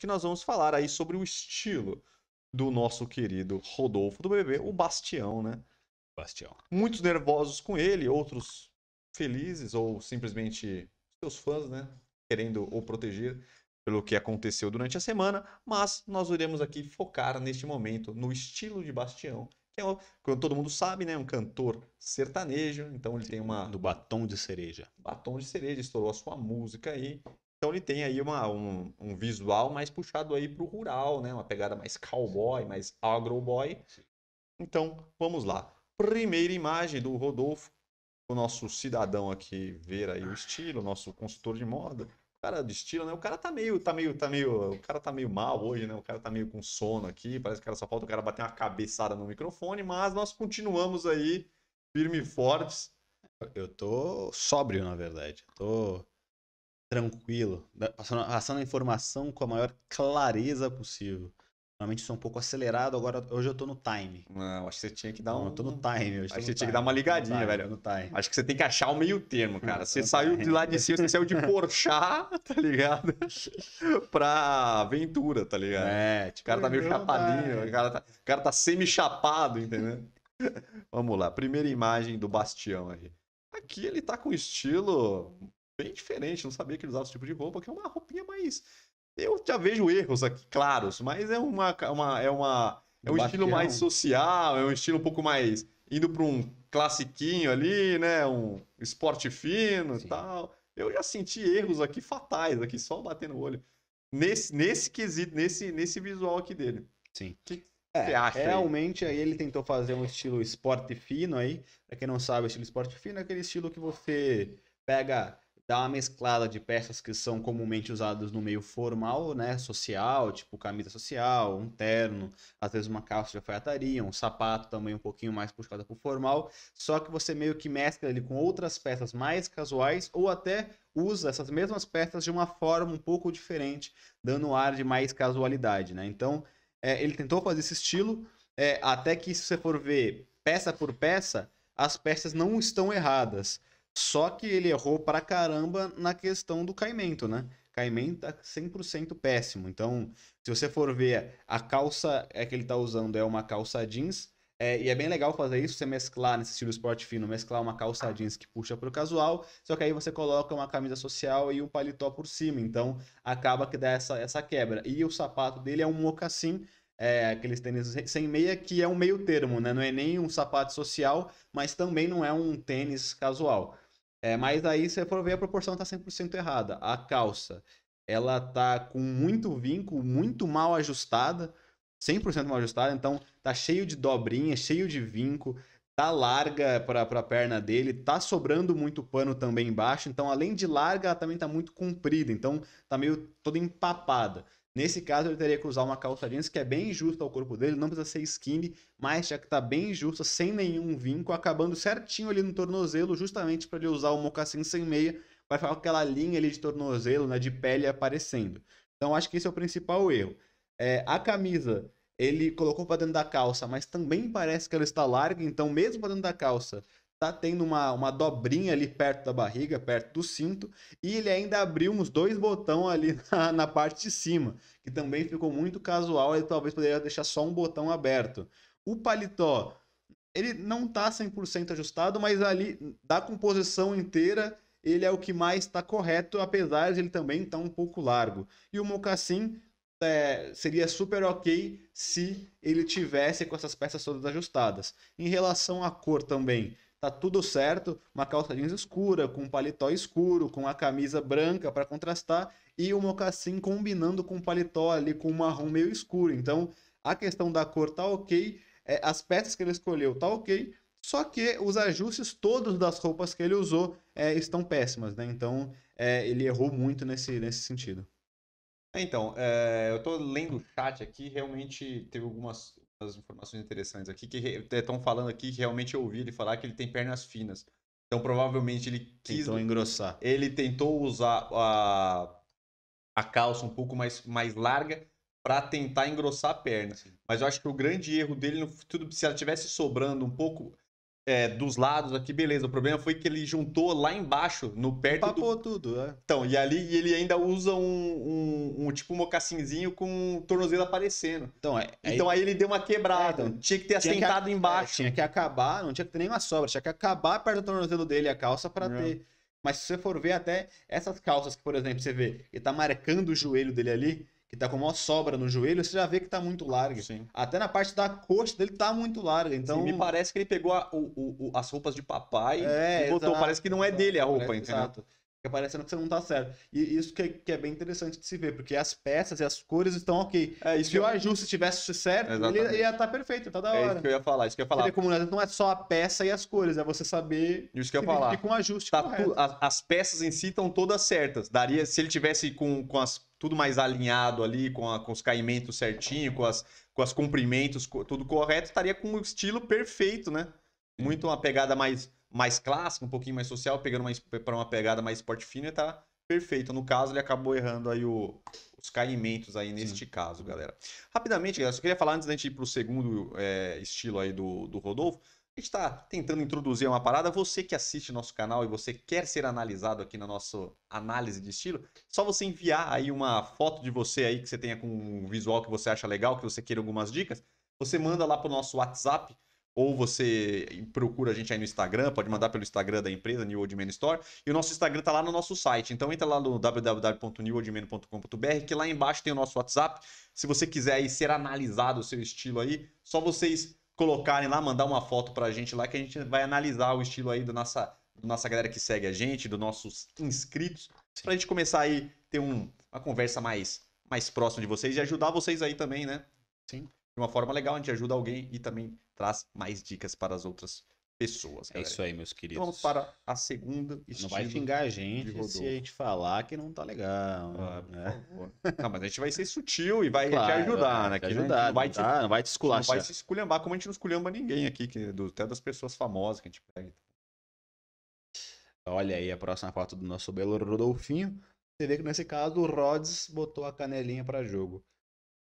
que nós vamos falar aí sobre o estilo do nosso querido Rodolfo do BBB, o Bastião, né? Bastião. Muitos nervosos com ele, outros felizes ou simplesmente seus fãs, né? Querendo o proteger pelo que aconteceu durante a semana, mas nós iremos aqui focar neste momento no estilo de Bastião, que é, como todo mundo sabe, né, um cantor sertanejo, então ele Sim, tem uma do batom de cereja. Batom de cereja estourou a sua música aí então ele tem aí uma, um, um visual mais puxado aí para o rural, né? Uma pegada mais cowboy, mais agroboy. Então, vamos lá. Primeira imagem do Rodolfo, o nosso cidadão aqui ver aí o estilo, nosso consultor de moda. O cara de estilo, né? O cara tá meio, tá meio, tá meio, o cara tá meio mal hoje, né? O cara tá meio com sono aqui, parece que cara só falta o cara bater uma cabeçada no microfone, mas nós continuamos aí firme e fortes. Eu tô sóbrio, na verdade. tô tranquilo, passando, passando a informação com a maior clareza possível. Normalmente sou um pouco acelerado, agora hoje eu tô no time. Não, acho que você tinha que dar um. Não, eu tô no time. Acho que você time. tinha que dar uma ligadinha, time, velho. No time. Acho que você tem que achar o meio termo, cara. Você saiu time. de lá de cima, você saiu de porchar tá ligado? pra aventura, tá ligado? É, tipo, o cara tá tipo meio chapadinho, é. o cara tá, o cara tá semi-chapado, entendeu? Vamos lá, primeira imagem do Bastião aí. Aqui ele tá com estilo bem diferente, não sabia que ele usava esse tipo de roupa, que é uma roupinha mais. Eu já vejo erros aqui, claros, mas é uma. uma é uma é um estilo mais social, é um estilo um pouco mais. indo para um classiquinho ali, né? Um esporte fino e tal. Eu já senti erros aqui fatais, aqui só batendo o olho. Nesse, nesse quesito, nesse, nesse visual aqui dele. Sim. Que, é, realmente aí? aí ele tentou fazer um estilo esporte fino aí. Pra quem não sabe, o estilo esporte fino é aquele estilo que você pega dá uma mesclada de peças que são comumente usadas no meio formal, né, social, tipo camisa social, um terno, às vezes uma calça de alfaiataria, um sapato também um pouquinho mais puxado para o formal, só que você meio que mescla ele com outras peças mais casuais ou até usa essas mesmas peças de uma forma um pouco diferente, dando um ar de mais casualidade, né? Então, é, ele tentou fazer esse estilo, é, até que se você for ver peça por peça, as peças não estão erradas só que ele errou pra caramba na questão do caimento, né? Caimento tá 100% péssimo. Então, se você for ver, a calça é que ele tá usando é uma calça jeans. É, e é bem legal fazer isso, você mesclar nesse estilo esporte fino, mesclar uma calça jeans que puxa para o casual, só que aí você coloca uma camisa social e um paletó por cima, então acaba que dá essa, essa quebra. E o sapato dele é um mocassim, é, aqueles tênis sem meia, que é um meio termo, né? Não é nem um sapato social, mas também não é um tênis casual. É, mas aí você for ver, a proporção está 100% errada. A calça, ela tá com muito vinco, muito mal ajustada, 100% mal ajustada, então tá cheio de dobrinha, cheio de vinco, tá larga para a perna dele, tá sobrando muito pano também embaixo, então além de larga, ela também tá muito comprida, então tá meio toda empapada. Nesse caso, ele teria que usar uma calça jeans que é bem justa ao corpo dele, não precisa ser skinny, mas já que está bem justa, sem nenhum vinco, acabando certinho ali no tornozelo, justamente para ele usar o um mocassim sem meia, vai ficar com aquela linha ali de tornozelo, né, de pele aparecendo. Então, acho que esse é o principal erro. É, a camisa, ele colocou para dentro da calça, mas também parece que ela está larga, então mesmo para dentro da calça, tá tendo uma, uma dobrinha ali perto da barriga, perto do cinto, e ele ainda abriu uns dois botões ali na, na, parte de cima, que também ficou muito casual, ele talvez poderia deixar só um botão aberto. O paletó, ele não tá 100% ajustado, mas ali da composição inteira, ele é o que mais está correto, apesar de ele também estar tá um pouco largo. E o mocassim é, seria super ok se ele tivesse com essas peças todas ajustadas. Em relação à cor também, tá tudo certo, uma calça jeans escura, com um paletó escuro, com a camisa branca para contrastar e o mocassim combinando com o paletó ali com um marrom meio escuro. Então, a questão da cor tá ok, é, as peças que ele escolheu tá ok, só que os ajustes todos das roupas que ele usou é, estão péssimas, né? Então, é, ele errou muito nesse, nesse sentido. É, então, é, eu tô lendo o chat aqui, realmente teve algumas umas informações interessantes aqui, que estão falando aqui que realmente eu ouvi ele falar que ele tem pernas finas. Então provavelmente ele quis. Tentou engrossar. Ele tentou usar a, a calça um pouco mais, mais larga para tentar engrossar a perna. Sim. Mas eu acho que o grande erro dele, se ela tivesse sobrando um pouco, é, dos lados aqui, beleza. O problema foi que ele juntou lá embaixo, no perto Papou do... tudo, né? Então, e ali ele ainda usa um, um, um tipo mocassinzinho com um tornozelo aparecendo. Então, é, é, então aí... ele deu uma quebrada. É, então, tinha que ter tinha assentado que, embaixo. É, tinha que acabar, não tinha que ter nenhuma sobra. Tinha que acabar perto do tornozelo dele a calça para é. ter... Mas se você for ver até essas calças que, por exemplo, você vê, ele tá marcando o joelho dele ali que tá com uma sobra no joelho, você já vê que tá muito larga. Sim. Até na parte da coxa dele tá muito larga. Então Sim, me parece que ele pegou a, o, o, as roupas de papai é, e botou. Exato, parece que não é dele a roupa, entendeu? Exato. Fica parecendo que você não tá certo. E isso que, é, que, é bem interessante de se ver, porque as peças e as cores estão ok. É, isso Se eu... o ajuste tivesse certo, ele, ele ia estar tá perfeito, tá da hora. É isso que eu ia falar, isso que eu ia falar. Comunidade não é só a peça e as cores, é você saber isso que eu ia falar. com o ajuste tá tu, as, as, peças em si estão todas certas. Daria, se ele tivesse com, com as, tudo mais alinhado ali, com, a, com os caimentos certinho, com as, com as comprimentos, tudo correto, estaria com o estilo perfeito, né? muito uma pegada mais, mais clássica, um pouquinho mais social, pegando para uma pegada mais esporte fino e tá perfeito. No caso, ele acabou errando aí o, os caimentos aí neste Sim. caso, galera. Rapidamente, galera, só queria falar antes da gente ir pro segundo é, estilo aí do, do Rodolfo. A gente está tentando introduzir uma parada. Você que assiste nosso canal e você quer ser analisado aqui na nossa análise de estilo, só você enviar aí uma foto de você aí que você tenha com um visual que você acha legal, que você queira algumas dicas. Você manda lá pro nosso WhatsApp ou você procura a gente aí no Instagram, pode mandar pelo Instagram da empresa, New Old Man Store. E o nosso Instagram tá lá no nosso site. Então entra lá no www.newoldman.com.br, que lá embaixo tem o nosso WhatsApp. Se você quiser aí ser analisado o seu estilo aí, só vocês colocarem lá, mandar uma foto pra gente lá que a gente vai analisar o estilo aí da nossa, da nossa galera que segue a gente, dos nossos inscritos, pra gente começar aí ter um, uma conversa mais mais próxima de vocês e ajudar vocês aí também, né? Sim de uma forma legal, a gente ajuda alguém e também traz mais dicas para as outras pessoas. É galera. É isso aí, meus queridos. Então, vamos para a segunda Não vai xingar a gente se a gente falar que não tá legal. Ah, né? Não, mas a gente vai ser sutil e vai claro, te ajudar, né? Te ajudar, tá, não vai te, não vai te esculachar. Não vai se esculhambar, como a gente não esculhamba ninguém aqui, que, do, até das pessoas famosas que a gente pega. Olha aí a próxima foto do nosso belo Rodolfinho. Você vê que nesse caso o Rods botou a canelinha para jogo.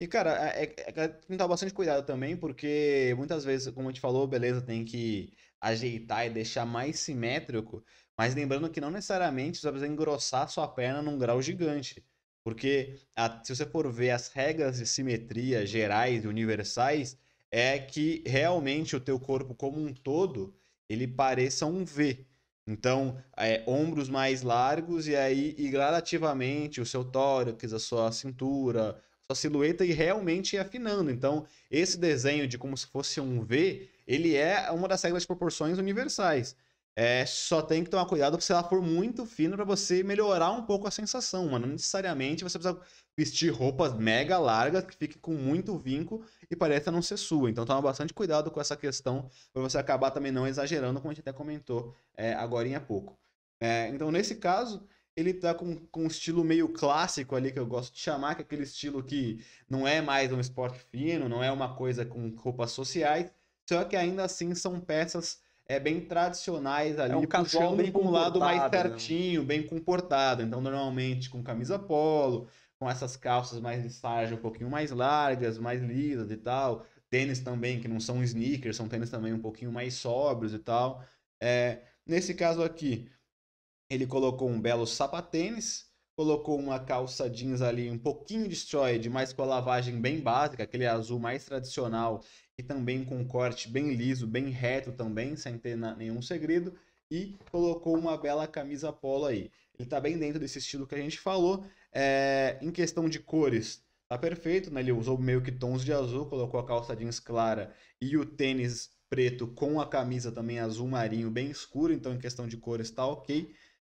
E, cara, é, é, é tomar bastante cuidado também, porque muitas vezes, como a gente falou, beleza, tem que ajeitar e deixar mais simétrico, mas lembrando que não necessariamente você precisa engrossar sua perna num grau gigante. Porque a, se você for ver as regras de simetria gerais e universais, é que realmente o teu corpo como um todo, ele pareça um V. Então, é, ombros mais largos e aí e gradativamente o seu tórax, a sua cintura, sua silhueta e realmente ir afinando. Então, esse desenho de como se fosse um V, ele é uma das regras de proporções universais. É, só tem que tomar cuidado se ela for muito fina para você melhorar um pouco a sensação, mano. Não necessariamente você precisa vestir roupas mega largas que fiquem com muito vinco e pareça não ser sua. Então toma bastante cuidado com essa questão para você acabar também não exagerando, como a gente até comentou é, agora há pouco. É, então nesse caso, ele tá com, com um estilo meio clássico ali, que eu gosto de chamar, que é aquele estilo que não é mais um esporte fino, não é uma coisa com roupas sociais, só que ainda assim são peças é, bem tradicionais é ali, é um puxando bem com um lado mais certinho, né? bem comportado. Então, normalmente com camisa polo, com essas calças mais de sarja um pouquinho mais largas, mais lisas e tal. Tênis também, que não são sneakers, são tênis também um pouquinho mais sóbrios e tal. É, nesse caso aqui, ele colocou um belo sapatênis, colocou uma calça jeans ali um pouquinho destroyed, mas com a lavagem bem básica, aquele azul mais tradicional e também com um corte bem liso, bem reto também, sem ter nenhum segredo, e colocou uma bela camisa polo aí. Ele está bem dentro desse estilo que a gente falou. É, em questão de cores, tá perfeito, né? Ele usou meio que tons de azul, colocou a calça jeans clara e o tênis preto com a camisa também azul marinho bem escuro, então em questão de cores está ok.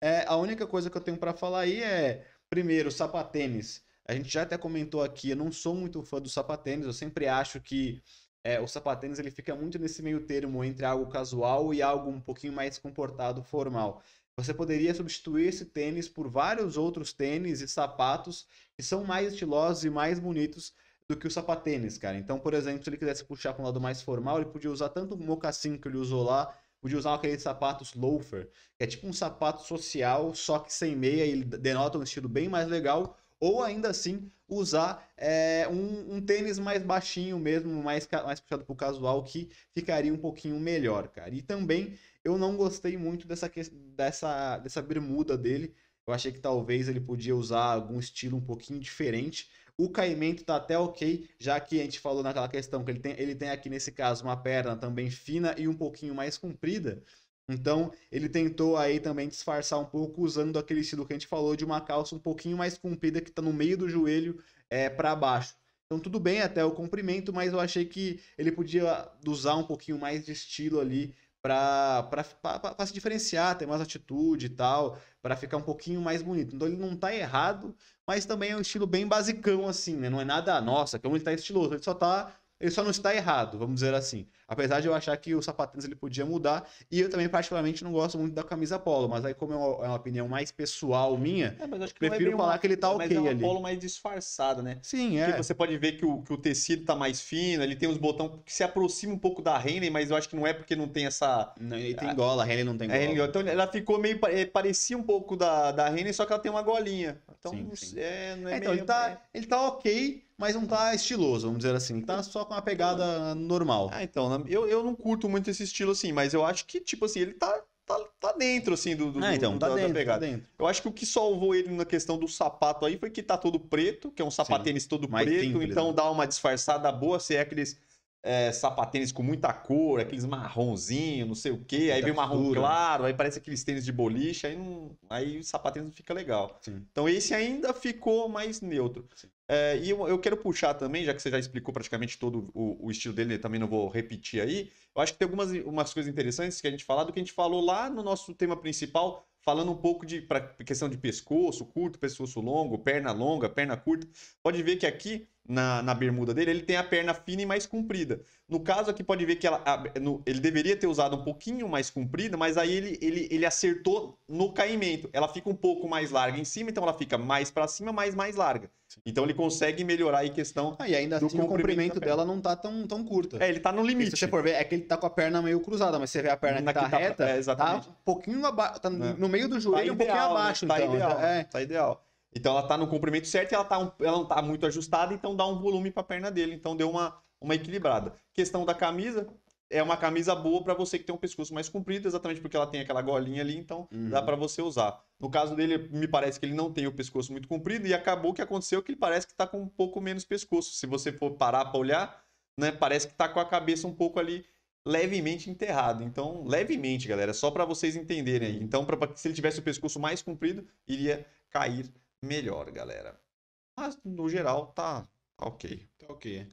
É, a única coisa que eu tenho para falar aí é, primeiro, sapatênis. A gente já até comentou aqui, eu não sou muito fã do sapatênis, eu sempre acho que é, o sapatênis ele fica muito nesse meio termo entre algo casual e algo um pouquinho mais comportado, formal. Você poderia substituir esse tênis por vários outros tênis e sapatos que são mais estilosos e mais bonitos do que o sapatênis, cara. Então, por exemplo, se ele quisesse puxar para um lado mais formal, ele podia usar tanto o mocassim que ele usou lá, podia usar aqueles sapatos loafer, que é tipo um sapato social, só que sem meia e denota um estilo bem mais legal, ou ainda assim usar é, um, um, tênis mais baixinho mesmo, mais, mais puxado pro casual, que ficaria um pouquinho melhor, cara. E também eu não gostei muito dessa, dessa, dessa bermuda dele. Eu achei que talvez ele podia usar algum estilo um pouquinho diferente. O caimento está até ok, já que a gente falou naquela questão que ele tem, ele tem aqui nesse caso uma perna também fina e um pouquinho mais comprida. Então, ele tentou aí também disfarçar um pouco usando aquele estilo que a gente falou de uma calça um pouquinho mais comprida que está no meio do joelho é, para baixo. Então, tudo bem até o comprimento, mas eu achei que ele podia usar um pouquinho mais de estilo ali para se diferenciar, ter mais atitude e tal, para ficar um pouquinho mais bonito. Então ele não tá errado, mas também é um estilo bem basicão assim, né? Não é nada, nossa, como ele tá estiloso, ele só tá ele só não está errado, vamos dizer assim. Apesar de eu achar que o Sapatênis ele podia mudar, e eu também particularmente não gosto muito da camisa polo, mas aí como é uma, é uma opinião mais pessoal minha, é, mas acho que é prefiro falar uma, que ele tá é ok ali. é uma polo mais disfarçada, né? Sim, é. Porque você pode ver que o, que o tecido tá mais fino, ele tem uns botões que se aproxima um pouco da Renner, mas eu acho que não é porque não tem essa... Não, ele tem gola, a Renner não tem gola. É, então ela ficou meio... É, parecia um pouco da, da só que ela tem uma golinha. Então, sim, sim. É, não é, é então, ele, tá, ele tá ok, mas não tá estiloso, vamos dizer assim. Tá só com uma pegada normal. Ah, então, né? eu, eu não curto muito esse estilo assim, mas eu acho que, tipo assim, ele tá, tá, tá dentro, assim, do, do, ah, então, do, tá da, dentro, da tá pegada. Tá dentro. Eu acho que o que salvou ele na questão do sapato aí foi que tá todo preto, que é um sapatênis todo Sim, preto, então né? dá uma disfarçada boa, se é aqueles é, sapatênis com muita cor, aqueles marronzinho, não sei o quê, muita aí vem marrom fura. claro, aí parece aqueles tênis de boliche, aí, não, aí o sapatênis não fica legal. Sim. Então esse ainda ficou mais neutro. É, e eu, eu, quero puxar também, já que você já explicou praticamente todo o, o estilo dele, também não vou repetir aí. Eu acho que tem algumas umas coisas interessantes que a gente falar do que a gente falou lá no nosso tema principal, falando um pouco de pra, questão de pescoço curto, pescoço longo, perna longa, perna curta. Pode ver que aqui na, na bermuda dele, ele tem a perna fina e mais comprida. No caso aqui, pode ver que ela, a, no, ele deveria ter usado um pouquinho mais comprida, mas aí ele, ele, ele acertou no caimento. Ela fica um pouco mais larga em cima, então ela fica mais para cima, mas mais larga. Então ele consegue melhorar em questão. Ah, e ainda assim comprimento o comprimento dela não tá tão, tão curto. É, ele tá no limite. E se você for ver, é que ele tá com a perna meio cruzada, mas você vê a perna Na que tá, que tá reta, é, tá um pouquinho abaixo, tá é. no meio do tá joelho, tá ideal, um pouquinho né? abaixo. Né? Tá, então, ideal, tá, tá ideal. Então ela tá no comprimento certo e ela, tá um, ela não tá muito ajustada, então dá um volume para a perna dele. Então deu uma, uma equilibrada. Questão da camisa, é uma camisa boa para você que tem um pescoço mais comprido, exatamente porque ela tem aquela golinha ali, então uhum. dá para você usar. No caso dele, me parece que ele não tem o pescoço muito comprido e acabou que aconteceu que ele parece que tá com um pouco menos pescoço. Se você for parar para olhar, né, parece que tá com a cabeça um pouco ali levemente enterrado. Então, levemente, galera, só para vocês entenderem aí. Então, pra, se ele tivesse o pescoço mais comprido, iria cair melhor, galera. Mas, no geral, tá, ok. Tá ok.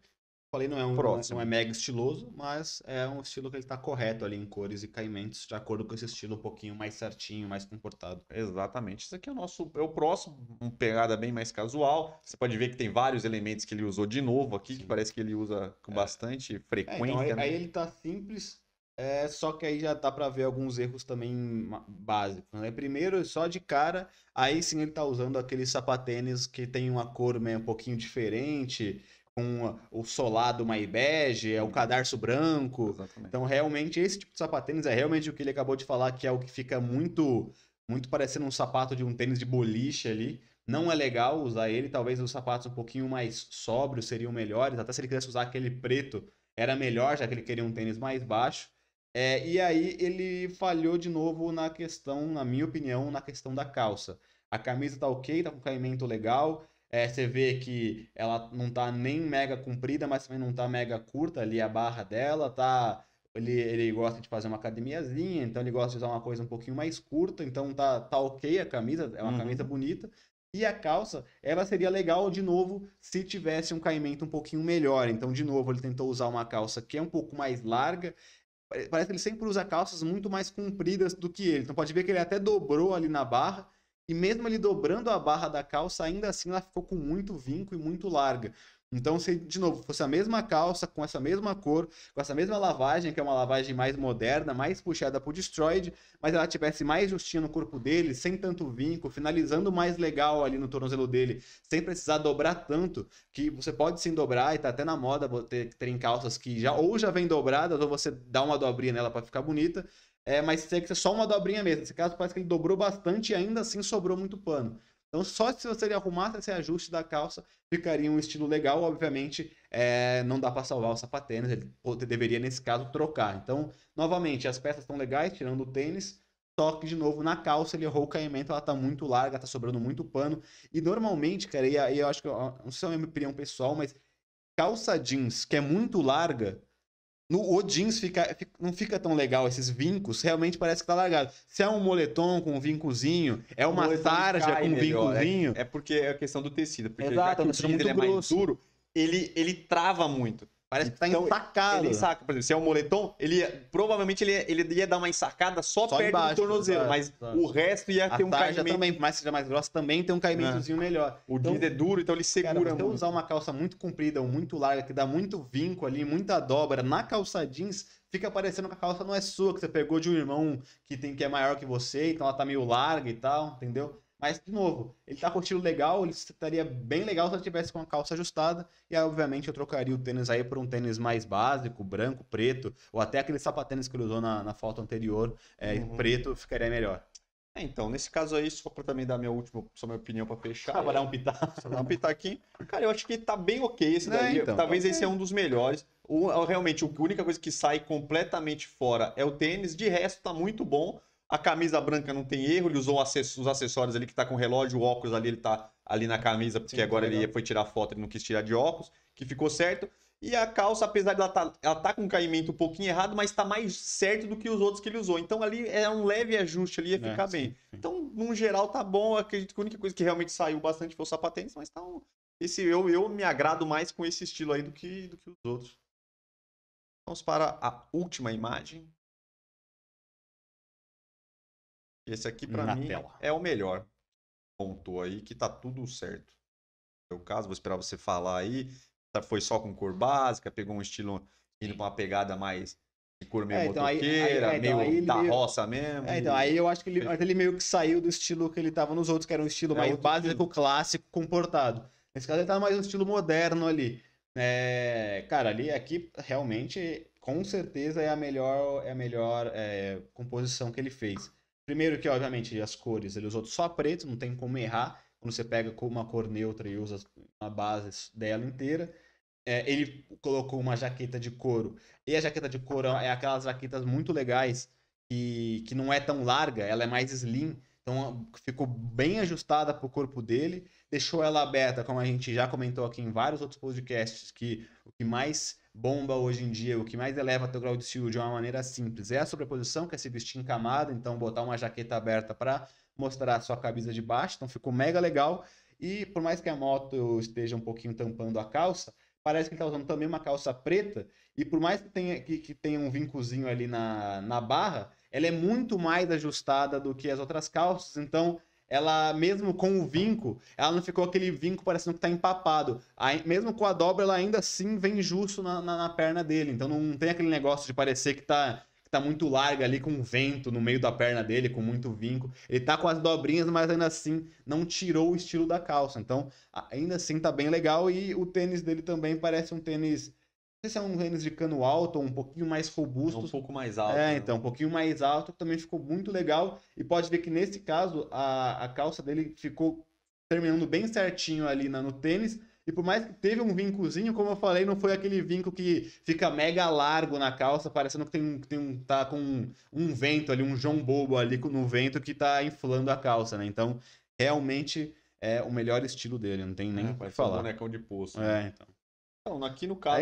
Falei, não é um é Próximo. não é mega estiloso, mas é um estilo que ele tá correto ali em cores e caimentos, de acordo com esse estilo um pouquinho mais certinho, mais comportado. Exatamente. Isso aqui é o nosso, é o próximo, uma pegada bem mais casual. Você pode ver que tem vários elementos que ele usou de novo aqui, Sim. que parece que ele usa com é. bastante frequência. É, então, aí, né? aí ele tá simples, é, só que aí já tá para ver alguns erros também básicos, né? Primeiro, só de cara, aí sim ele tá usando aquele sapatênis que tem uma cor meio um pouquinho diferente, com o solado mais bege, é o cadarço branco. Exatamente. Então, realmente, esse tipo de sapatênis é realmente o que ele acabou de falar, que é o que fica muito muito parecendo um sapato de um tênis de boliche ali. Não é legal usar ele, talvez os sapatos um pouquinho mais sóbrios seriam melhores, até se ele quisesse usar aquele preto, era melhor, já que ele queria um tênis mais baixo. É, e aí ele falhou de novo na questão, na minha opinião, na questão da calça. A camisa tá ok, tá com caimento legal. É, você vê que ela não tá nem mega comprida, mas também não tá mega curta ali a barra dela, tá? Ele, ele gosta de fazer uma academiazinha, então ele gosta de usar uma coisa um pouquinho mais curta, então tá, tá ok a camisa, é uma uhum. camisa bonita. E a calça, ela seria legal de novo se tivesse um caimento um pouquinho melhor. Então, de novo, ele tentou usar uma calça que é um pouco mais larga Parece que ele sempre usa calças muito mais compridas do que ele. Então pode ver que ele até dobrou ali na barra. E mesmo ele dobrando a barra da calça, ainda assim ela ficou com muito vinco e muito larga. Então, se de novo fosse a mesma calça, com essa mesma cor, com essa mesma lavagem, que é uma lavagem mais moderna, mais puxada pro Destroyed, mas ela tivesse mais justinha no corpo dele, sem tanto vinco, finalizando mais legal ali no tornozelo dele, sem precisar dobrar tanto, que você pode sim dobrar e tá até na moda ter, ter em calças que já ou já vem dobradas ou você dá uma dobrinha nela para ficar bonita. É, mas tem que ser só uma dobrinha mesmo. Nesse caso, parece que ele dobrou bastante e ainda assim sobrou muito pano. Então, só se você arrumasse esse ajuste da calça, ficaria um estilo legal. Obviamente, é, não dá para salvar o sapatênis, ele deveria, nesse caso, trocar. Então, novamente, as peças estão legais, tirando o tênis. toque de novo, na calça ele errou o caimento, ela tá muito larga, tá sobrando muito pano. E normalmente, cara, e aí eu acho que, é não sei se é uma opinião pessoal, mas calça jeans que é muito larga, no Odins fica, fica, não fica tão legal esses vincos, realmente parece que tá largado. Se é um moletom com um vincozinho, é uma tarja com um né? vincozinho. É, é, porque é a questão do tecido, porque Exato, já que o jeans é, é mais duro, ele, ele trava muito. Parece que tá então, ensacado. Ele saca, por exemplo, se é um moletom, ele provavelmente ele, ele ia dar uma ensacada só, só perto embaixo, do tornozelo, mas o resto ia a ter um caimento. também, por mais que seja mais grossa, também tem um caimentozinho é. melhor. O então, jeans é duro, então ele segura cara, muito. Então usar uma calça muito comprida ou muito larga, que dá muito vinco ali, muita dobra na calça jeans, fica parecendo que a calça não é sua, que você pegou de um irmão que tem que é maior que você, então ela tá meio larga e tal, entendeu? Mas, de novo, ele tá com o estilo legal, ele estaria bem legal se ele tivesse com a calça ajustada. E aí, obviamente, eu trocaria o tênis aí por um tênis mais básico, branco, preto, ou até aquele sapatênis que ele usou na, na foto anterior, é, uhum. preto, ficaria melhor. É, então, nesse caso aí, só pra também dar minha última, só minha opinião pra fechar. Ah, é. dar um pitaco. Só dar um pitaquinho. Cara, eu acho que tá bem ok esse daí. É, então, tá Talvez tá esse é um dos melhores. O, realmente, a única coisa que sai completamente fora é o tênis. De resto, tá muito bom. A camisa branca não tem erro, ele usou os acessórios ali que tá com o relógio, o óculos ali, ele tá ali na camisa, porque Sim, agora ele foi tirar foto, ele não quis tirar de óculos, que ficou certo. E a calça, apesar de ela tá, ela tá com um caimento um pouquinho errado, mas tá mais certo do que os outros que ele usou. Então ali é um leve ajuste ali, ia é, ficar é, bem. Sim, sim. Então, no geral, tá bom. Eu acredito que a única coisa que realmente saiu bastante foi o sapatênis, mas tá um... Esse, eu, eu me agrado mais com esse estilo aí do que, do que os outros. Vamos para a última imagem. Esse aqui, para mim, tela. é o melhor. pontou aí que tá tudo certo. É o caso, vou esperar você falar aí. Tá, foi só com cor básica, pegou um estilo indo pra uma pegada mais de cor meio é, então, aí, aí, é, então, meio da meio... roça mesmo. É, então, aí eu acho que ele, ele, meio que saiu do estilo que ele tava nos outros, que era um estilo é, mais básico, estilo. clássico, comportado. Nesse caso ele tava mais um estilo moderno ali. É, cara, ali aqui realmente, com certeza, é a melhor, é a melhor é, composição que ele fez. Primeiro que, obviamente, as cores, ele usou só preto, não tem como errar. Quando você pega uma cor neutra e usa a base dela inteira. É, ele colocou uma jaqueta de couro. E a jaqueta de couro é aquelas jaquetas muito legais que, que não é tão larga, ela é mais slim. Então ficou bem ajustada para o corpo dele, deixou ela aberta, como a gente já comentou aqui em vários outros podcasts, que o que mais bomba hoje em dia, o que mais eleva teu grau de estilo de uma maneira simples é a sobreposição, que é se vestir em camada, então botar uma jaqueta aberta para mostrar a sua camisa de baixo, então ficou mega legal. E por mais que a moto esteja um pouquinho tampando a calça, parece que ele está usando também uma calça preta, e por mais que tenha, que, que tenha um vincozinho ali na, na barra, ela é muito mais ajustada do que as outras calças, então ela, mesmo com o vinco, ela não ficou aquele vinco parecendo que tá empapado. Aí, mesmo com a dobra, ela ainda assim vem justo na, na, na, perna dele, então não tem aquele negócio de parecer que tá, que tá muito larga ali com vento no meio da perna dele, com muito vinco. Ele tá com as dobrinhas, mas ainda assim não tirou o estilo da calça, então ainda assim tá bem legal e o tênis dele também parece um tênis sei se é um tênis de cano alto ou um pouquinho mais robusto. É um pouco mais alto. É, né? então, um pouquinho mais alto, também ficou muito legal. E pode ver que nesse caso, a, a calça dele ficou terminando bem certinho ali na, no tênis. E por mais que teve um vincozinho, como eu falei, não foi aquele vinco que fica mega largo na calça, parecendo que tem um, tem um tá com um, um vento ali, um João Bobo ali no vento que tá inflando a calça, né? Então, realmente é o melhor estilo dele, não tem nem é, o que falar. um bonecão de poço. Né? É, então. Então, aqui no é caso.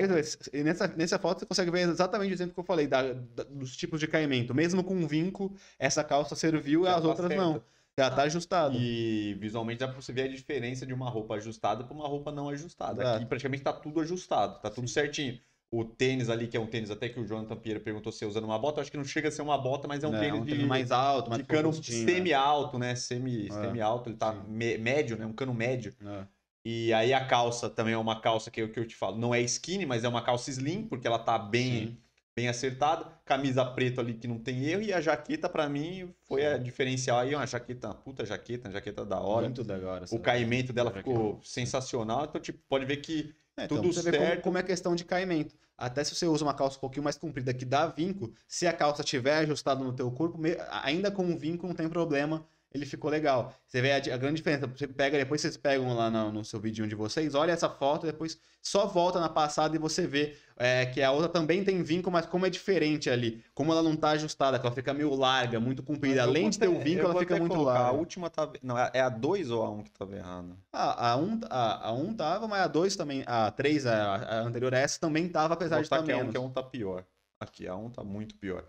Aí, nessa, nessa foto você consegue ver exatamente o exemplo que eu falei, da, da, dos tipos de caimento. Mesmo com um vinco, essa calça serviu e as tá outras não. Já tá ah, ajustado. E visualmente dá pra você ver a diferença de uma roupa ajustada pra uma roupa não ajustada. Aqui praticamente tá tudo ajustado, tá tudo Sim. certinho. O tênis ali, que é um tênis até que o Jonathan Pierre perguntou se usando uma bota, acho que não chega a ser uma bota, mas é um, não, tênis, um tênis de, mais alto, mais de cano né? semi-alto, né? Semi-alto, semi, é. semi-alto, ele tá me, médio, né? Um cano médio. É. E aí a calça também é uma calça que eu, é que eu te falo, não é skinny, mas é uma calça slim, porque ela tá bem, Sim. bem acertada. Camisa preta ali que não tem erro. E a jaqueta, para mim, foi Sim. a diferencial aí. Uma jaqueta, uma puta jaqueta, uma jaqueta da hora. Muito da hora. O caimento dela ficou sensacional. Então, tipo, pode ver que é, então, tudo então, você certo. Vê como, como é questão de caimento. Até se você usa uma calça um pouquinho mais comprida que dá vinco, se a calça tiver ajustada no teu corpo, ainda com o vinco não tem problema ele ficou legal. Você vê a, a grande diferença. Você pega, depois vocês pegam lá no, no seu vídeo de vocês, olha essa foto, depois só volta na passada e você vê é, que a outra também tem vinco, mas como é diferente ali. Como ela não tá ajustada, que ela fica meio larga, muito comprida. Além de ter o vinco, ela fica muito larga. A última tá. Não, é, é a 2 ou a 1 um que tava errada? Ah, a 1 um, a, a um tava, mas a 2 também. A 3, a, a, anterior a essa, também tava, apesar Vou de estar tá é é menos. Que a 1 um, um tá pior. Aqui, a 1 um tá muito pior.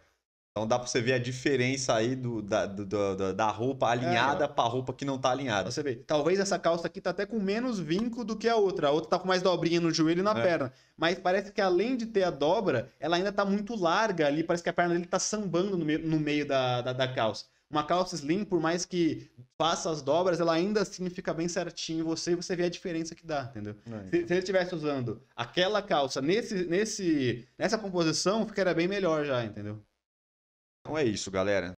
Então dá pra você ver a diferença aí do, da, do, do, da roupa é, alinhada é. pra roupa que não tá alinhada. Você vê, talvez essa calça aqui tá até com menos vinco do que a outra. A outra tá com mais dobrinha no joelho e na é. perna. Mas parece que além de ter a dobra, ela ainda tá muito larga ali. Parece que a perna dele tá sambando no meio, no meio da, da, da calça. Uma calça slim, por mais que faça as dobras, ela ainda assim fica bem certinho em você e você vê a diferença que dá, entendeu? É, se, então. se, ele estivesse usando aquela calça nesse, nesse, nessa composição, ficaria bem melhor já, entendeu? Então é isso, galera.